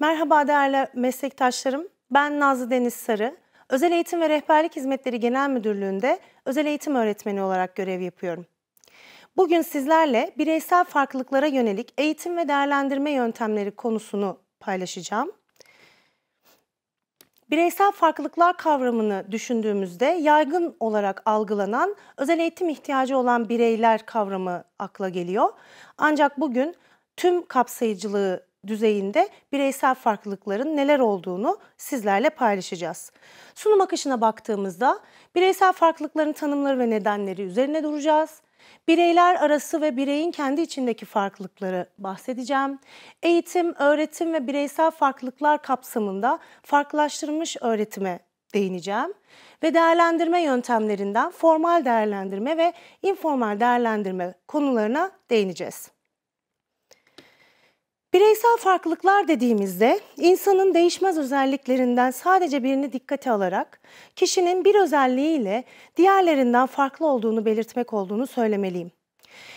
Merhaba değerli meslektaşlarım. Ben Nazlı Deniz Sarı. Özel Eğitim ve Rehberlik Hizmetleri Genel Müdürlüğü'nde özel eğitim öğretmeni olarak görev yapıyorum. Bugün sizlerle bireysel farklılıklara yönelik eğitim ve değerlendirme yöntemleri konusunu paylaşacağım. Bireysel farklılıklar kavramını düşündüğümüzde yaygın olarak algılanan özel eğitim ihtiyacı olan bireyler kavramı akla geliyor. Ancak bugün tüm kapsayıcılığı düzeyinde bireysel farklılıkların neler olduğunu sizlerle paylaşacağız. Sunum akışına baktığımızda bireysel farklılıkların tanımları ve nedenleri üzerine duracağız. Bireyler arası ve bireyin kendi içindeki farklılıkları bahsedeceğim. Eğitim, öğretim ve bireysel farklılıklar kapsamında farklılaştırılmış öğretime değineceğim ve değerlendirme yöntemlerinden formal değerlendirme ve informal değerlendirme konularına değineceğiz. Bireysel farklılıklar dediğimizde insanın değişmez özelliklerinden sadece birini dikkate alarak kişinin bir özelliğiyle diğerlerinden farklı olduğunu belirtmek olduğunu söylemeliyim.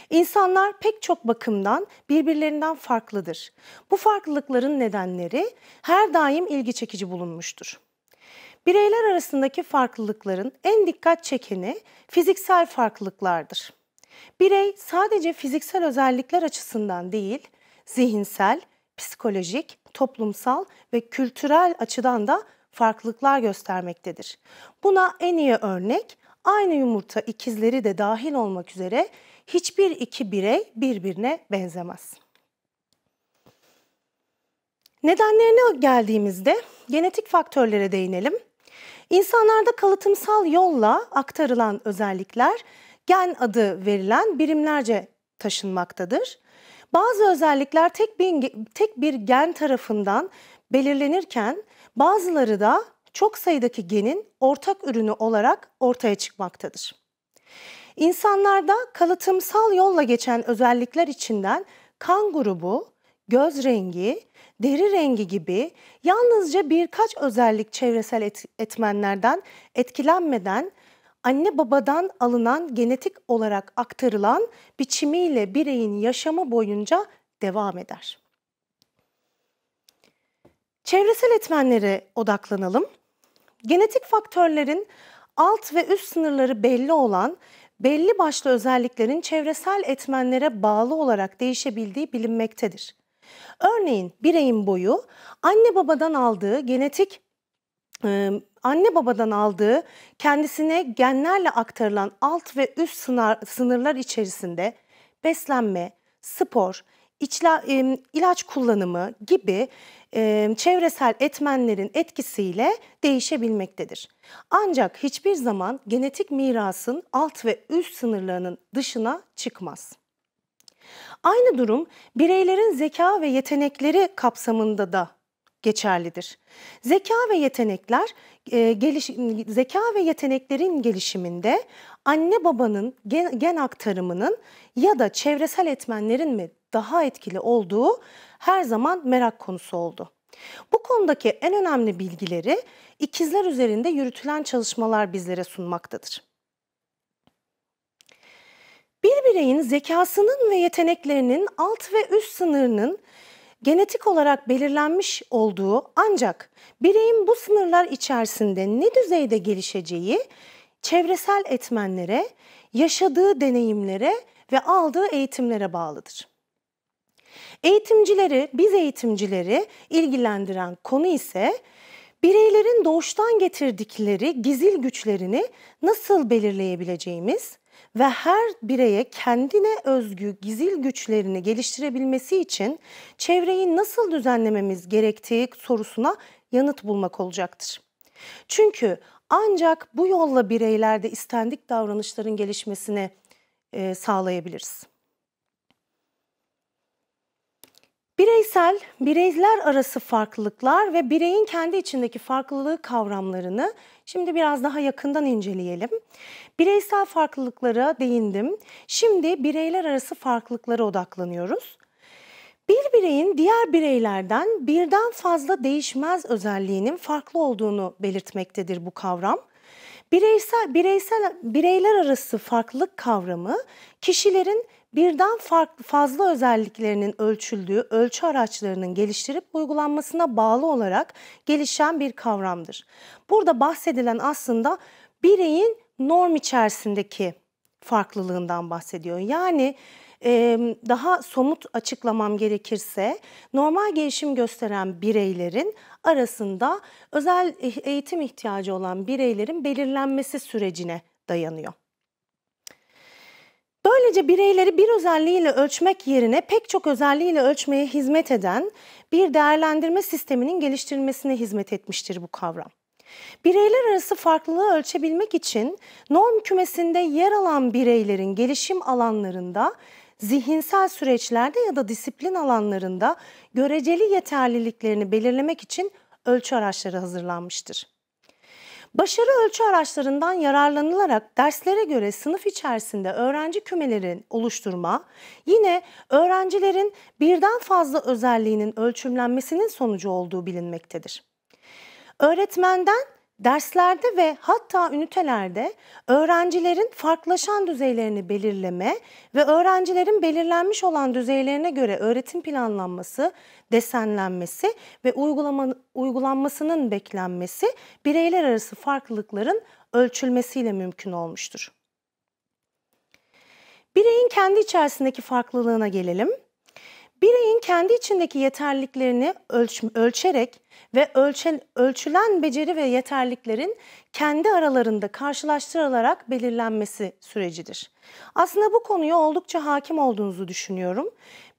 İnsanlar pek çok bakımdan birbirlerinden farklıdır. Bu farklılıkların nedenleri her daim ilgi çekici bulunmuştur. Bireyler arasındaki farklılıkların en dikkat çekeni fiziksel farklılıklardır. Birey sadece fiziksel özellikler açısından değil, zihinsel, psikolojik, toplumsal ve kültürel açıdan da farklılıklar göstermektedir. Buna en iyi örnek aynı yumurta ikizleri de dahil olmak üzere hiçbir iki birey birbirine benzemez. Nedenlerine geldiğimizde genetik faktörlere değinelim. İnsanlarda kalıtımsal yolla aktarılan özellikler gen adı verilen birimlerce taşınmaktadır. Bazı özellikler tek bir, tek bir gen tarafından belirlenirken bazıları da çok sayıdaki genin ortak ürünü olarak ortaya çıkmaktadır. İnsanlarda kalıtımsal yolla geçen özellikler içinden kan grubu, göz rengi, deri rengi gibi yalnızca birkaç özellik çevresel etmenlerden etkilenmeden anne babadan alınan genetik olarak aktarılan biçimiyle bireyin yaşamı boyunca devam eder. Çevresel etmenlere odaklanalım. Genetik faktörlerin alt ve üst sınırları belli olan belli başlı özelliklerin çevresel etmenlere bağlı olarak değişebildiği bilinmektedir. Örneğin bireyin boyu anne babadan aldığı genetik e, anne babadan aldığı kendisine genlerle aktarılan alt ve üst sınırlar içerisinde beslenme, spor, içla, ilaç kullanımı gibi çevresel etmenlerin etkisiyle değişebilmektedir. Ancak hiçbir zaman genetik mirasın alt ve üst sınırlarının dışına çıkmaz. Aynı durum bireylerin zeka ve yetenekleri kapsamında da geçerlidir. Zeka ve yetenekler e, geliş, zeka ve yeteneklerin gelişiminde anne babanın gen, gen aktarımının ya da çevresel etmenlerin mi daha etkili olduğu her zaman merak konusu oldu. Bu konudaki en önemli bilgileri ikizler üzerinde yürütülen çalışmalar bizlere sunmaktadır. Bir bireyin zekasının ve yeteneklerinin alt ve üst sınırının genetik olarak belirlenmiş olduğu ancak bireyin bu sınırlar içerisinde ne düzeyde gelişeceği çevresel etmenlere, yaşadığı deneyimlere ve aldığı eğitimlere bağlıdır. Eğitimcileri, biz eğitimcileri ilgilendiren konu ise bireylerin doğuştan getirdikleri gizil güçlerini nasıl belirleyebileceğimiz, ve her bireye kendine özgü gizil güçlerini geliştirebilmesi için çevreyi nasıl düzenlememiz gerektiği sorusuna yanıt bulmak olacaktır. Çünkü ancak bu yolla bireylerde istendik davranışların gelişmesini e, sağlayabiliriz. Bireysel, bireyler arası farklılıklar ve bireyin kendi içindeki farklılığı kavramlarını şimdi biraz daha yakından inceleyelim. Bireysel farklılıklara değindim. Şimdi bireyler arası farklılıklara odaklanıyoruz. Bir bireyin diğer bireylerden birden fazla değişmez özelliğinin farklı olduğunu belirtmektedir bu kavram. Bireysel, bireysel bireyler arası farklılık kavramı kişilerin birden farklı fazla özelliklerinin ölçüldüğü ölçü araçlarının geliştirip uygulanmasına bağlı olarak gelişen bir kavramdır. Burada bahsedilen aslında bireyin norm içerisindeki farklılığından bahsediyor. Yani daha somut açıklamam gerekirse normal gelişim gösteren bireylerin arasında özel eh, eğitim ihtiyacı olan bireylerin belirlenmesi sürecine dayanıyor. Böylece bireyleri bir özelliğiyle ölçmek yerine pek çok özelliğiyle ölçmeye hizmet eden bir değerlendirme sisteminin geliştirilmesine hizmet etmiştir bu kavram. Bireyler arası farklılığı ölçebilmek için norm kümesinde yer alan bireylerin gelişim alanlarında zihinsel süreçlerde ya da disiplin alanlarında göreceli yeterliliklerini belirlemek için ölçü araçları hazırlanmıştır. Başarı ölçü araçlarından yararlanılarak derslere göre sınıf içerisinde öğrenci kümelerin oluşturma, yine öğrencilerin birden fazla özelliğinin ölçümlenmesinin sonucu olduğu bilinmektedir. Öğretmenden derslerde ve hatta ünitelerde öğrencilerin farklılaşan düzeylerini belirleme ve öğrencilerin belirlenmiş olan düzeylerine göre öğretim planlanması, desenlenmesi ve uygulama, uygulanmasının beklenmesi bireyler arası farklılıkların ölçülmesiyle mümkün olmuştur. Bireyin kendi içerisindeki farklılığına gelelim. Bireyin kendi içindeki yeterliliklerini ölç ölçerek ve ölçen, ölçülen beceri ve yeterliliklerin kendi aralarında karşılaştırılarak belirlenmesi sürecidir. Aslında bu konuya oldukça hakim olduğunuzu düşünüyorum.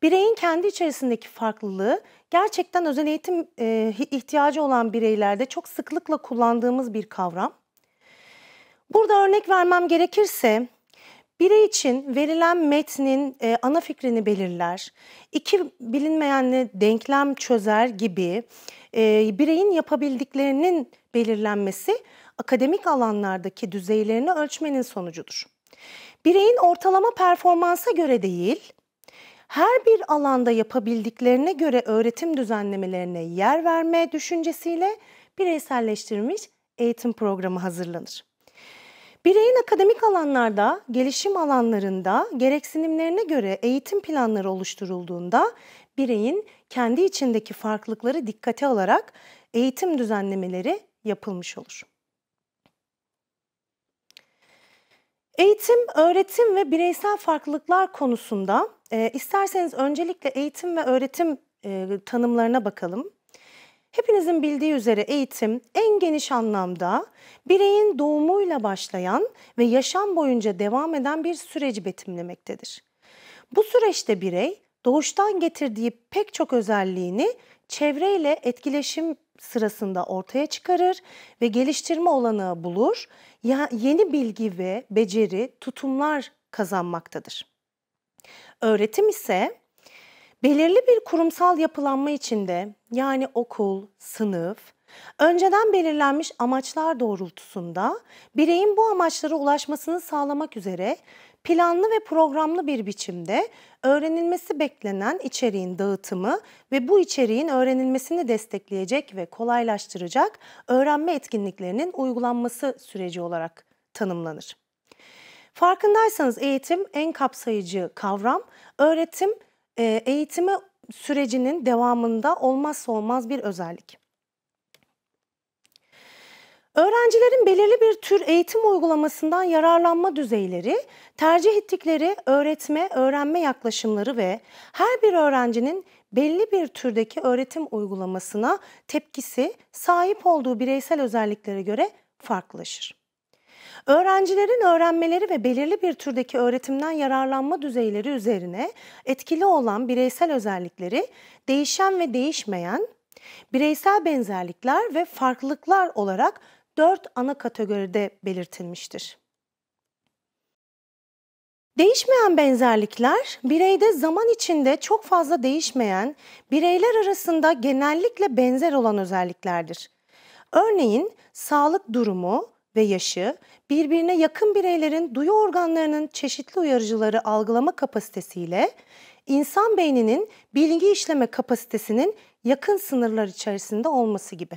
Bireyin kendi içerisindeki farklılığı gerçekten özel eğitim e, ihtiyacı olan bireylerde çok sıklıkla kullandığımız bir kavram. Burada örnek vermem gerekirse Birey için verilen metnin e, ana fikrini belirler, iki bilinmeyenle denklem çözer gibi e, bireyin yapabildiklerinin belirlenmesi akademik alanlardaki düzeylerini ölçmenin sonucudur. Bireyin ortalama performansa göre değil, her bir alanda yapabildiklerine göre öğretim düzenlemelerine yer verme düşüncesiyle bireyselleştirilmiş eğitim programı hazırlanır. Bireyin akademik alanlarda, gelişim alanlarında gereksinimlerine göre eğitim planları oluşturulduğunda bireyin kendi içindeki farklılıkları dikkate alarak eğitim düzenlemeleri yapılmış olur. Eğitim, öğretim ve bireysel farklılıklar konusunda e, isterseniz öncelikle eğitim ve öğretim e, tanımlarına bakalım. Hepinizin bildiği üzere eğitim en geniş anlamda bireyin doğumuyla başlayan ve yaşam boyunca devam eden bir süreci betimlemektedir. Bu süreçte birey doğuştan getirdiği pek çok özelliğini çevreyle etkileşim sırasında ortaya çıkarır ve geliştirme olanağı bulur. Ya yeni bilgi ve beceri, tutumlar kazanmaktadır. Öğretim ise Belirli bir kurumsal yapılanma içinde yani okul, sınıf, önceden belirlenmiş amaçlar doğrultusunda bireyin bu amaçlara ulaşmasını sağlamak üzere planlı ve programlı bir biçimde öğrenilmesi beklenen içeriğin dağıtımı ve bu içeriğin öğrenilmesini destekleyecek ve kolaylaştıracak öğrenme etkinliklerinin uygulanması süreci olarak tanımlanır. Farkındaysanız eğitim en kapsayıcı kavram, öğretim eğitimi sürecinin devamında olmazsa olmaz bir özellik. Öğrencilerin belirli bir tür eğitim uygulamasından yararlanma düzeyleri, tercih ettikleri öğretme, öğrenme yaklaşımları ve her bir öğrencinin belli bir türdeki öğretim uygulamasına tepkisi sahip olduğu bireysel özelliklere göre farklılaşır. Öğrencilerin öğrenmeleri ve belirli bir türdeki öğretimden yararlanma düzeyleri üzerine etkili olan bireysel özellikleri değişen ve değişmeyen, bireysel benzerlikler ve farklılıklar olarak dört ana kategoride belirtilmiştir. Değişmeyen benzerlikler, bireyde zaman içinde çok fazla değişmeyen, bireyler arasında genellikle benzer olan özelliklerdir. Örneğin sağlık durumu ve yaşı, birbirine yakın bireylerin duyu organlarının çeşitli uyarıcıları algılama kapasitesiyle insan beyninin bilgi işleme kapasitesinin yakın sınırlar içerisinde olması gibi.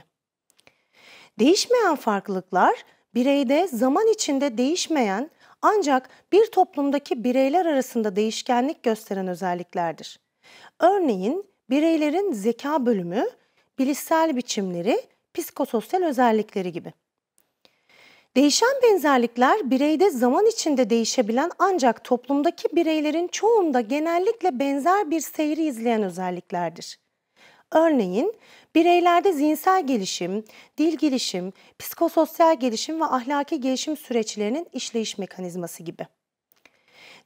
Değişmeyen farklılıklar bireyde zaman içinde değişmeyen ancak bir toplumdaki bireyler arasında değişkenlik gösteren özelliklerdir. Örneğin bireylerin zeka bölümü, bilişsel biçimleri, psikososyal özellikleri gibi. Değişen benzerlikler bireyde zaman içinde değişebilen ancak toplumdaki bireylerin çoğunda genellikle benzer bir seyri izleyen özelliklerdir. Örneğin bireylerde zihinsel gelişim, dil gelişim, psikososyal gelişim ve ahlaki gelişim süreçlerinin işleyiş mekanizması gibi.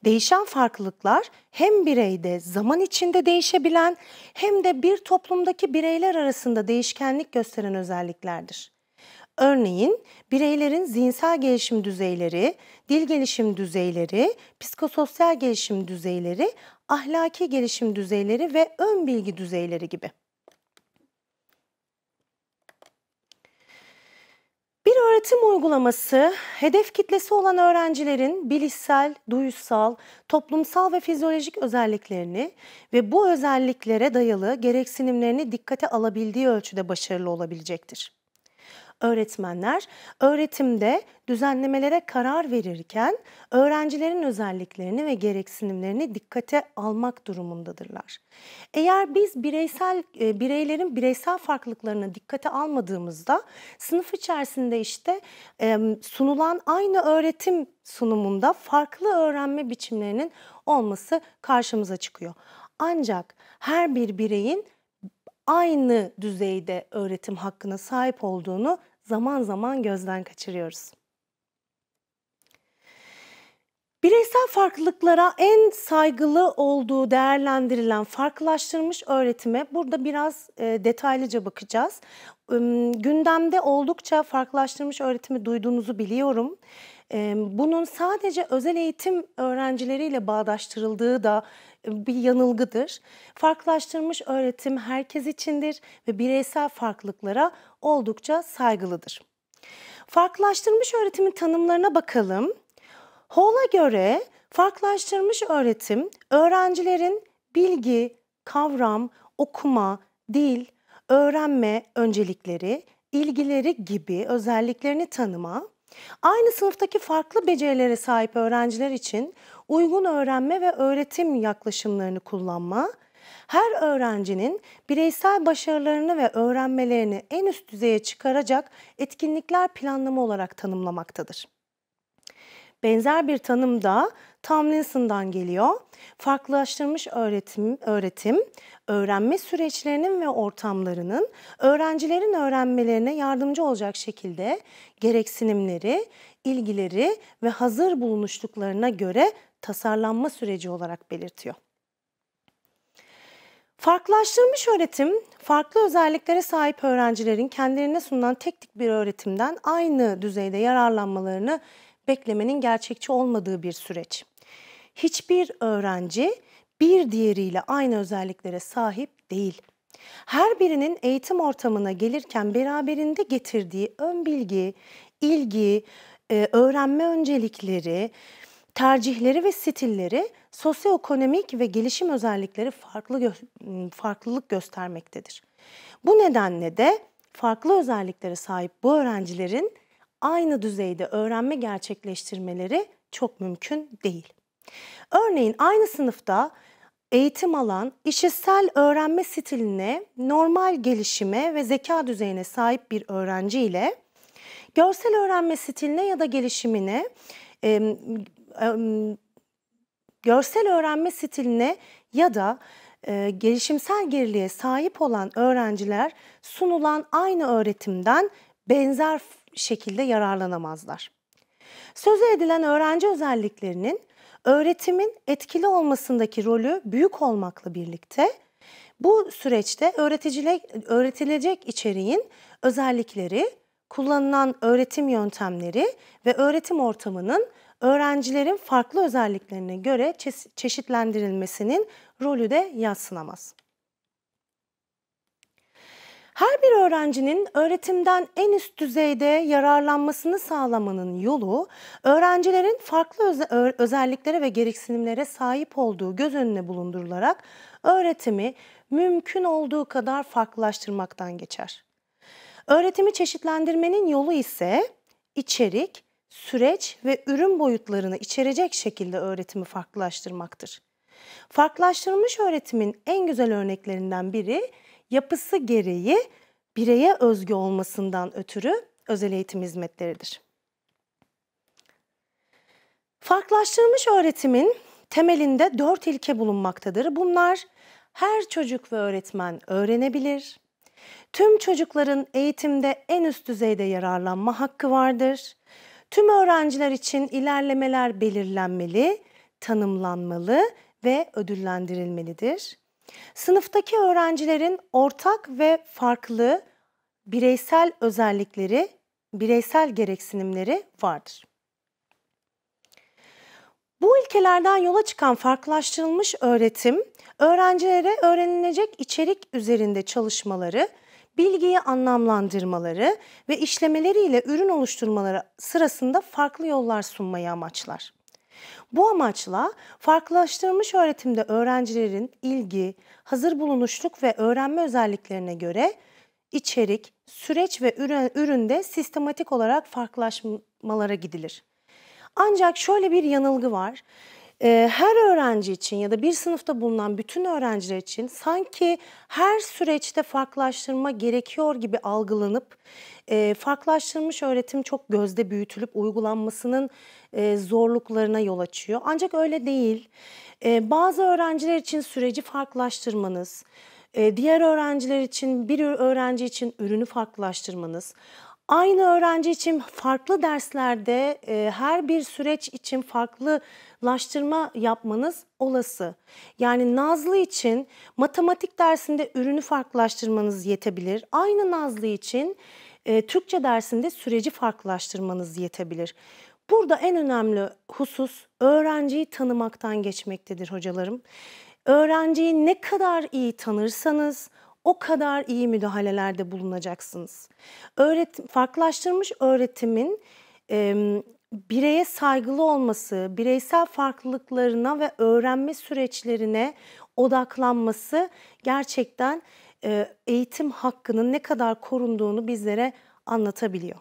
Değişen farklılıklar hem bireyde zaman içinde değişebilen hem de bir toplumdaki bireyler arasında değişkenlik gösteren özelliklerdir. Örneğin bireylerin zihinsel gelişim düzeyleri, dil gelişim düzeyleri, psikososyal gelişim düzeyleri, ahlaki gelişim düzeyleri ve ön bilgi düzeyleri gibi. Bir öğretim uygulaması hedef kitlesi olan öğrencilerin bilişsel, duyusal, toplumsal ve fizyolojik özelliklerini ve bu özelliklere dayalı gereksinimlerini dikkate alabildiği ölçüde başarılı olabilecektir öğretmenler öğretimde düzenlemelere karar verirken öğrencilerin özelliklerini ve gereksinimlerini dikkate almak durumundadırlar. Eğer biz bireysel e, bireylerin bireysel farklılıklarına dikkate almadığımızda sınıf içerisinde işte sunulan aynı öğretim sunumunda farklı öğrenme biçimlerinin olması karşımıza çıkıyor. Ancak her bir bireyin aynı düzeyde öğretim hakkına sahip olduğunu zaman zaman gözden kaçırıyoruz. Bireysel farklılıklara en saygılı olduğu değerlendirilen farklılaştırmış öğretime burada biraz e, detaylıca bakacağız. Gündemde oldukça farklılaştırmış öğretimi duyduğunuzu biliyorum. Bunun sadece özel eğitim öğrencileriyle bağdaştırıldığı da e, bir yanılgıdır. Farklılaştırmış öğretim herkes içindir ve bireysel farklılıklara oldukça saygılıdır. Farklılaştırmış öğretimin tanımlarına bakalım. Hall'a göre farklılaştırmış öğretim öğrencilerin bilgi, kavram, okuma, dil, öğrenme öncelikleri, ilgileri gibi özelliklerini tanıma, aynı sınıftaki farklı becerilere sahip öğrenciler için uygun öğrenme ve öğretim yaklaşımlarını kullanma, her öğrencinin bireysel başarılarını ve öğrenmelerini en üst düzeye çıkaracak etkinlikler planlama olarak tanımlamaktadır. Benzer bir tanım da Tomlinson'dan geliyor. Farklılaştırmış öğretim, öğretim, öğrenme süreçlerinin ve ortamlarının öğrencilerin öğrenmelerine yardımcı olacak şekilde gereksinimleri, ilgileri ve hazır bulunuşluklarına göre tasarlanma süreci olarak belirtiyor. Farklılaştırılmış öğretim, farklı özelliklere sahip öğrencilerin kendilerine sunulan tek tip bir öğretimden aynı düzeyde yararlanmalarını beklemenin gerçekçi olmadığı bir süreç. Hiçbir öğrenci bir diğeriyle aynı özelliklere sahip değil. Her birinin eğitim ortamına gelirken beraberinde getirdiği ön bilgi, ilgi, e, öğrenme öncelikleri, tercihleri ve stilleri sosyoekonomik ve gelişim özellikleri farklı gö farklılık göstermektedir. Bu nedenle de farklı özelliklere sahip bu öğrencilerin aynı düzeyde öğrenme gerçekleştirmeleri çok mümkün değil. Örneğin aynı sınıfta eğitim alan işitsel öğrenme stiline, normal gelişime ve zeka düzeyine sahip bir öğrenci ile görsel öğrenme stiline ya da gelişimine e, görsel öğrenme stiline ya da e, gelişimsel geriliğe sahip olan öğrenciler sunulan aynı öğretimden benzer şekilde yararlanamazlar. Söze edilen öğrenci özelliklerinin öğretimin etkili olmasındaki rolü büyük olmakla birlikte bu süreçte öğretilecek içeriğin özellikleri, kullanılan öğretim yöntemleri ve öğretim ortamının öğrencilerin farklı özelliklerine göre çeşitlendirilmesinin rolü de yatsınamaz. Her bir öğrencinin öğretimden en üst düzeyde yararlanmasını sağlamanın yolu, öğrencilerin farklı özelliklere ve gereksinimlere sahip olduğu göz önüne bulundurularak öğretimi mümkün olduğu kadar farklılaştırmaktan geçer. Öğretimi çeşitlendirmenin yolu ise içerik süreç ve ürün boyutlarını içerecek şekilde öğretimi farklılaştırmaktır. Farklılaştırılmış öğretimin en güzel örneklerinden biri yapısı gereği bireye özgü olmasından ötürü özel eğitim hizmetleridir. Farklılaştırılmış öğretimin temelinde dört ilke bulunmaktadır. Bunlar her çocuk ve öğretmen öğrenebilir, tüm çocukların eğitimde en üst düzeyde yararlanma hakkı vardır, Tüm öğrenciler için ilerlemeler belirlenmeli, tanımlanmalı ve ödüllendirilmelidir. Sınıftaki öğrencilerin ortak ve farklı bireysel özellikleri, bireysel gereksinimleri vardır. Bu ilkelerden yola çıkan farklılaştırılmış öğretim, öğrencilere öğrenilecek içerik üzerinde çalışmaları bilgiyi anlamlandırmaları ve işlemeleriyle ürün oluşturmaları sırasında farklı yollar sunmayı amaçlar. Bu amaçla farklılaştırılmış öğretimde öğrencilerin ilgi, hazır bulunuşluk ve öğrenme özelliklerine göre içerik, süreç ve üründe sistematik olarak farklılaşmalara gidilir. Ancak şöyle bir yanılgı var e, her öğrenci için ya da bir sınıfta bulunan bütün öğrenciler için sanki her süreçte farklılaştırma gerekiyor gibi algılanıp e, farklılaştırılmış öğretim çok gözde büyütülüp uygulanmasının e, zorluklarına yol açıyor. Ancak öyle değil. E, bazı öğrenciler için süreci farklılaştırmanız, e, diğer öğrenciler için bir öğrenci için ürünü farklılaştırmanız, aynı öğrenci için farklı derslerde e, her bir süreç için farklı laştırma yapmanız olası. Yani Nazlı için matematik dersinde ürünü farklılaştırmanız yetebilir. Aynı Nazlı için e, Türkçe dersinde süreci farklılaştırmanız yetebilir. Burada en önemli husus öğrenciyi tanımaktan geçmektedir hocalarım. Öğrenciyi ne kadar iyi tanırsanız o kadar iyi müdahalelerde bulunacaksınız. Öğret farklılaştırmış öğretimin e, bireye saygılı olması, bireysel farklılıklarına ve öğrenme süreçlerine odaklanması gerçekten e, eğitim hakkının ne kadar korunduğunu bizlere anlatabiliyor.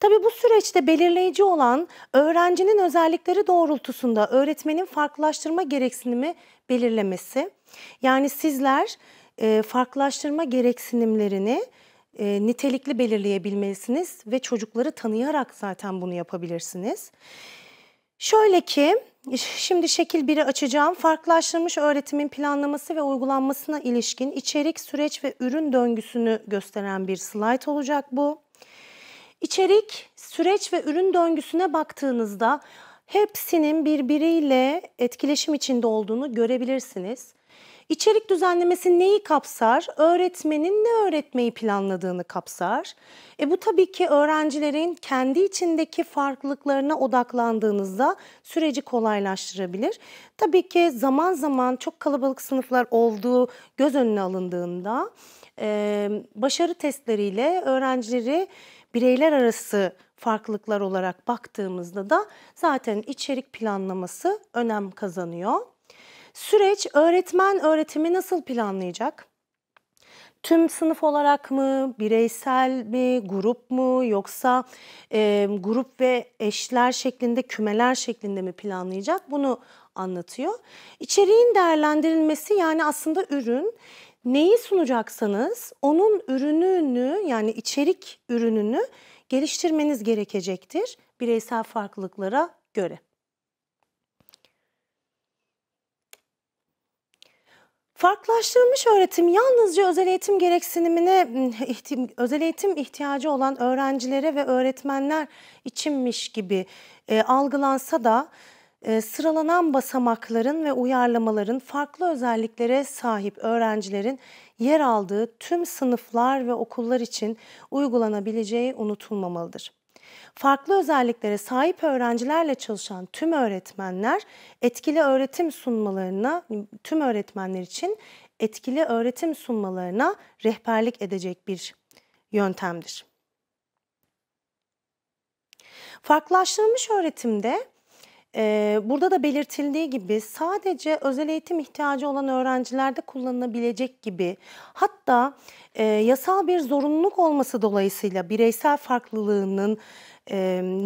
Tabii bu süreçte belirleyici olan öğrencinin özellikleri doğrultusunda öğretmenin farklılaştırma gereksinimi belirlemesi. Yani sizler e, farklılaştırma gereksinimlerini e, nitelikli belirleyebilmelisiniz ve çocukları tanıyarak zaten bunu yapabilirsiniz. Şöyle ki şimdi şekil 1'i açacağım. Farklılaştırılmış öğretimin planlaması ve uygulanmasına ilişkin içerik, süreç ve ürün döngüsünü gösteren bir slayt olacak bu. İçerik, süreç ve ürün döngüsüne baktığınızda hepsinin birbiriyle etkileşim içinde olduğunu görebilirsiniz. İçerik düzenlemesi neyi kapsar? Öğretmenin ne öğretmeyi planladığını kapsar. E bu tabii ki öğrencilerin kendi içindeki farklılıklarına odaklandığınızda süreci kolaylaştırabilir. Tabii ki zaman zaman çok kalabalık sınıflar olduğu göz önüne alındığında e, başarı testleriyle öğrencileri bireyler arası farklılıklar olarak baktığımızda da zaten içerik planlaması önem kazanıyor. Süreç öğretmen öğretimi nasıl planlayacak? tüm sınıf olarak mı, bireysel mi, grup mu yoksa e, grup ve eşler şeklinde, kümeler şeklinde mi planlayacak bunu anlatıyor. İçeriğin değerlendirilmesi yani aslında ürün neyi sunacaksanız onun ürününü yani içerik ürününü geliştirmeniz gerekecektir bireysel farklılıklara göre. Farklılaştırılmış öğretim yalnızca özel eğitim gereksinimine, özel eğitim ihtiyacı olan öğrencilere ve öğretmenler içinmiş gibi e, algılansa da e, sıralanan basamakların ve uyarlamaların farklı özelliklere sahip öğrencilerin yer aldığı tüm sınıflar ve okullar için uygulanabileceği unutulmamalıdır farklı özelliklere sahip öğrencilerle çalışan tüm öğretmenler etkili öğretim sunmalarına, tüm öğretmenler için etkili öğretim sunmalarına rehberlik edecek bir yöntemdir. Farklılaştırılmış öğretimde Burada da belirtildiği gibi sadece özel eğitim ihtiyacı olan öğrencilerde kullanılabilecek gibi hatta yasal bir zorunluluk olması dolayısıyla bireysel farklılığının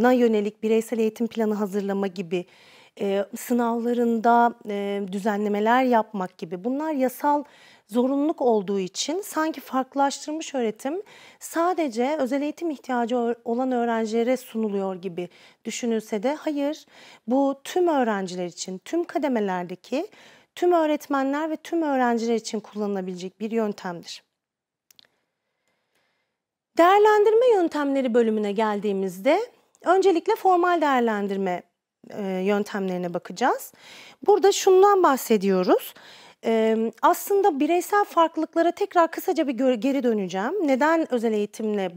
na yönelik bireysel eğitim planı hazırlama gibi sınavlarında düzenlemeler yapmak gibi bunlar yasal zorunluluk olduğu için sanki farklılaştırmış öğretim sadece özel eğitim ihtiyacı olan öğrencilere sunuluyor gibi düşünülse de hayır bu tüm öğrenciler için tüm kademelerdeki tüm öğretmenler ve tüm öğrenciler için kullanılabilecek bir yöntemdir. Değerlendirme yöntemleri bölümüne geldiğimizde öncelikle formal değerlendirme e, yöntemlerine bakacağız. Burada şundan bahsediyoruz aslında bireysel farklılıklara tekrar kısaca bir geri döneceğim. Neden özel eğitimle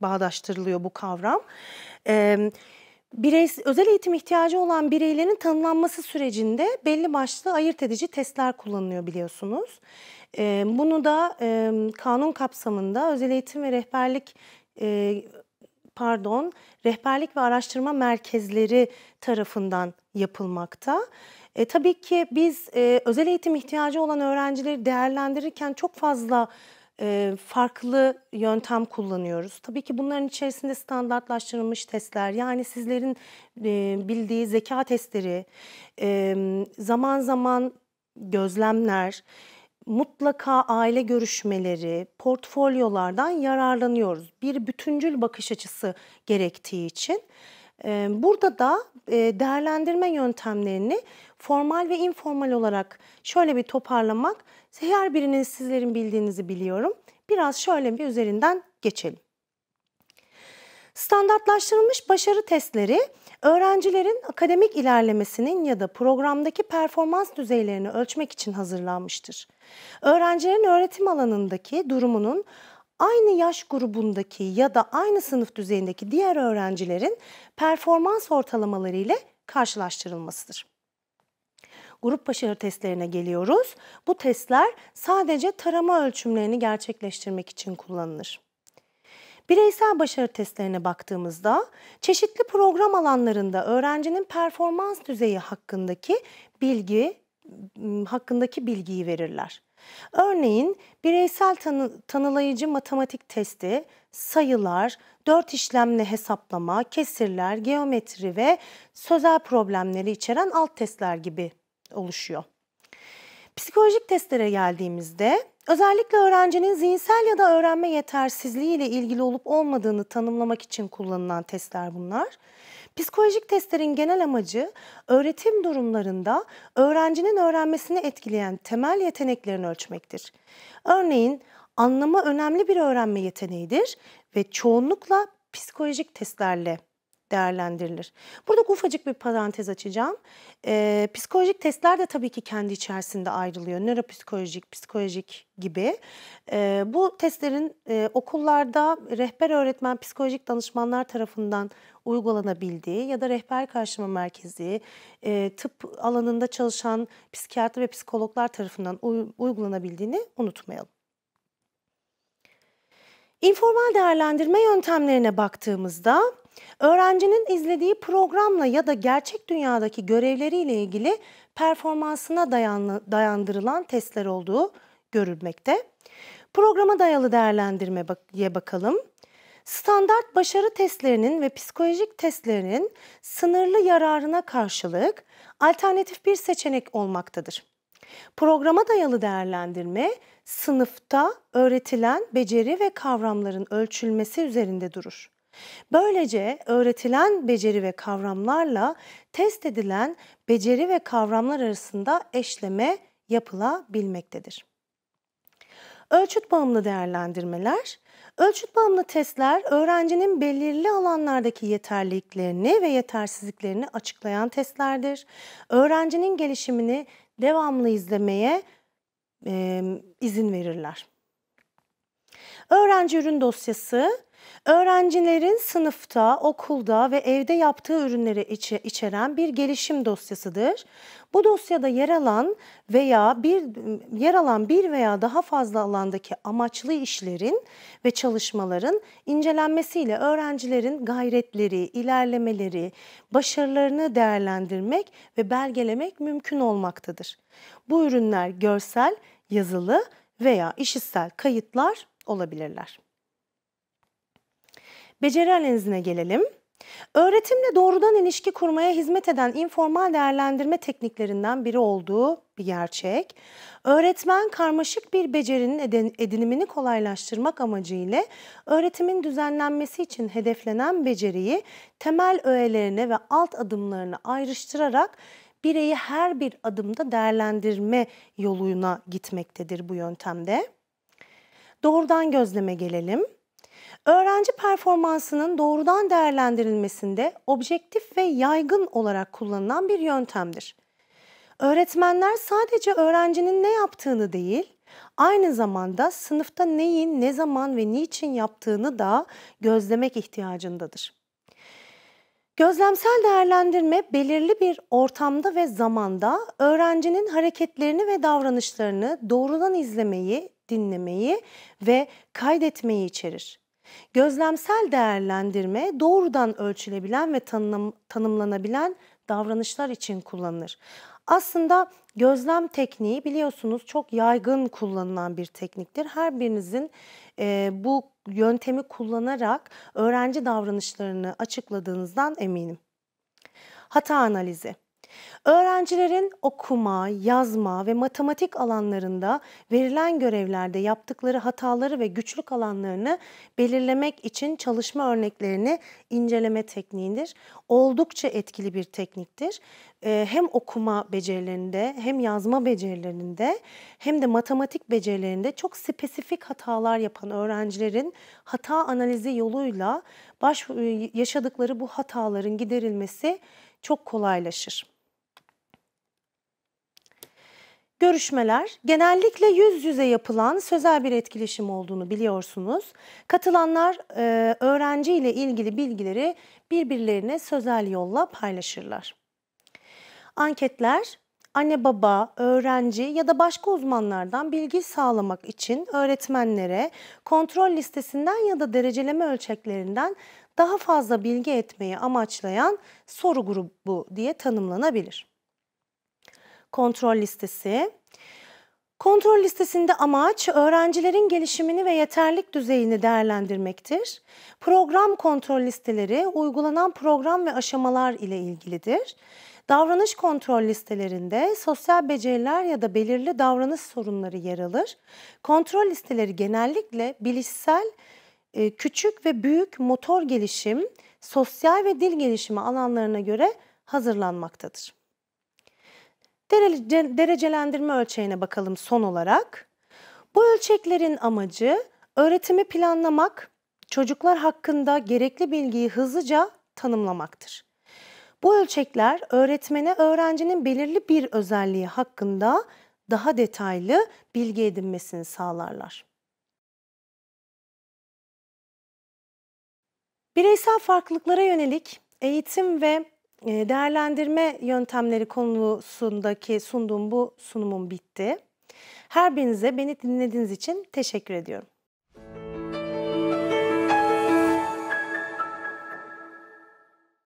bağdaştırılıyor bu kavram? bireys özel eğitim ihtiyacı olan bireylerin tanımlanması sürecinde belli başlı ayırt edici testler kullanılıyor biliyorsunuz. bunu da kanun kapsamında özel eğitim ve rehberlik pardon rehberlik ve araştırma merkezleri tarafından yapılmakta. E, tabii ki biz e, özel eğitim ihtiyacı olan öğrencileri değerlendirirken çok fazla e, farklı yöntem kullanıyoruz. Tabii ki bunların içerisinde standartlaştırılmış testler, yani sizlerin e, bildiği zeka testleri, e, zaman zaman gözlemler, mutlaka aile görüşmeleri, portfolyolardan yararlanıyoruz. Bir bütüncül bakış açısı gerektiği için. E, burada da e, değerlendirme yöntemlerini formal ve informal olarak şöyle bir toparlamak, her birinin sizlerin bildiğinizi biliyorum. Biraz şöyle bir üzerinden geçelim. Standartlaştırılmış başarı testleri öğrencilerin akademik ilerlemesinin ya da programdaki performans düzeylerini ölçmek için hazırlanmıştır. Öğrencilerin öğretim alanındaki durumunun aynı yaş grubundaki ya da aynı sınıf düzeyindeki diğer öğrencilerin performans ortalamaları ile karşılaştırılmasıdır grup başarı testlerine geliyoruz. Bu testler sadece tarama ölçümlerini gerçekleştirmek için kullanılır. Bireysel başarı testlerine baktığımızda çeşitli program alanlarında öğrencinin performans düzeyi hakkındaki bilgi ıı, hakkındaki bilgiyi verirler. Örneğin bireysel tanı, tanılayıcı matematik testi, sayılar, dört işlemle hesaplama, kesirler, geometri ve sözel problemleri içeren alt testler gibi oluşuyor. Psikolojik testlere geldiğimizde özellikle öğrencinin zihinsel ya da öğrenme yetersizliği ile ilgili olup olmadığını tanımlamak için kullanılan testler bunlar. Psikolojik testlerin genel amacı öğretim durumlarında öğrencinin öğrenmesini etkileyen temel yeteneklerini ölçmektir. Örneğin anlama önemli bir öğrenme yeteneğidir ve çoğunlukla psikolojik testlerle değerlendirilir. Burada ufacık bir parantez açacağım. E, psikolojik testler de tabii ki kendi içerisinde ayrılıyor. Nöropsikolojik, psikolojik gibi. E, bu testlerin e, okullarda rehber öğretmen psikolojik danışmanlar tarafından uygulanabildiği ya da rehber karşıma merkezi, e, tıp alanında çalışan psikiyatri ve psikologlar tarafından uygulanabildiğini unutmayalım. İnformal değerlendirme yöntemlerine baktığımızda öğrencinin izlediği programla ya da gerçek dünyadaki görevleriyle ilgili performansına dayanlı, dayandırılan testler olduğu görülmekte. Programa dayalı değerlendirmeye bakalım. Standart başarı testlerinin ve psikolojik testlerinin sınırlı yararına karşılık alternatif bir seçenek olmaktadır. Programa dayalı değerlendirme sınıfta öğretilen beceri ve kavramların ölçülmesi üzerinde durur. Böylece öğretilen beceri ve kavramlarla test edilen beceri ve kavramlar arasında eşleme yapılabilmektedir. Ölçüt bağımlı değerlendirmeler Ölçüt bağımlı testler öğrencinin belirli alanlardaki yeterliliklerini ve yetersizliklerini açıklayan testlerdir. Öğrencinin gelişimini devamlı izlemeye e, izin verirler. Öğrenci ürün dosyası Öğrencilerin sınıfta, okulda ve evde yaptığı ürünleri içe, içeren bir gelişim dosyasıdır. Bu dosyada yer alan veya bir yer alan bir veya daha fazla alandaki amaçlı işlerin ve çalışmaların incelenmesiyle öğrencilerin gayretleri, ilerlemeleri, başarılarını değerlendirmek ve belgelemek mümkün olmaktadır. Bu ürünler görsel, yazılı veya işitsel kayıtlar olabilirler. Beceri analizine gelelim. Öğretimle doğrudan ilişki kurmaya hizmet eden informal değerlendirme tekniklerinden biri olduğu bir gerçek. Öğretmen karmaşık bir becerinin edinimini kolaylaştırmak amacıyla öğretimin düzenlenmesi için hedeflenen beceriyi temel öğelerine ve alt adımlarına ayrıştırarak bireyi her bir adımda değerlendirme yoluna gitmektedir bu yöntemde. Doğrudan gözleme gelelim. Öğrenci performansının doğrudan değerlendirilmesinde objektif ve yaygın olarak kullanılan bir yöntemdir. Öğretmenler sadece öğrencinin ne yaptığını değil, aynı zamanda sınıfta neyin, ne zaman ve niçin yaptığını da gözlemek ihtiyacındadır. Gözlemsel değerlendirme belirli bir ortamda ve zamanda öğrencinin hareketlerini ve davranışlarını doğrudan izlemeyi, dinlemeyi ve kaydetmeyi içerir. Gözlemsel değerlendirme doğrudan ölçülebilen ve tanım, tanımlanabilen davranışlar için kullanılır. Aslında gözlem tekniği biliyorsunuz çok yaygın kullanılan bir tekniktir. Her birinizin e, bu yöntemi kullanarak öğrenci davranışlarını açıkladığınızdan eminim. Hata analizi. Öğrencilerin okuma, yazma ve matematik alanlarında verilen görevlerde yaptıkları hataları ve güçlük alanlarını belirlemek için çalışma örneklerini inceleme tekniğidir. Oldukça etkili bir tekniktir. Ee, hem okuma becerilerinde, hem yazma becerilerinde, hem de matematik becerilerinde çok spesifik hatalar yapan öğrencilerin hata analizi yoluyla baş e, yaşadıkları bu hataların giderilmesi çok kolaylaşır. Görüşmeler genellikle yüz yüze yapılan sözel bir etkileşim olduğunu biliyorsunuz. Katılanlar e, öğrenci ile ilgili bilgileri birbirlerine sözel yolla paylaşırlar. Anketler anne baba, öğrenci ya da başka uzmanlardan bilgi sağlamak için öğretmenlere kontrol listesinden ya da dereceleme ölçeklerinden daha fazla bilgi etmeyi amaçlayan soru grubu diye tanımlanabilir kontrol listesi. Kontrol listesinde amaç öğrencilerin gelişimini ve yeterlik düzeyini değerlendirmektir. Program kontrol listeleri uygulanan program ve aşamalar ile ilgilidir. Davranış kontrol listelerinde sosyal beceriler ya da belirli davranış sorunları yer alır. Kontrol listeleri genellikle bilişsel, e, küçük ve büyük motor gelişim, sosyal ve dil gelişimi alanlarına göre hazırlanmaktadır. Derece, derecelendirme ölçeğine bakalım son olarak. Bu ölçeklerin amacı öğretimi planlamak, çocuklar hakkında gerekli bilgiyi hızlıca tanımlamaktır. Bu ölçekler öğretmene öğrencinin belirli bir özelliği hakkında daha detaylı bilgi edinmesini sağlarlar. Bireysel farklılıklara yönelik eğitim ve ee, değerlendirme yöntemleri konusundaki sunduğum bu sunumum bitti. Her birinize beni dinlediğiniz için teşekkür ediyorum.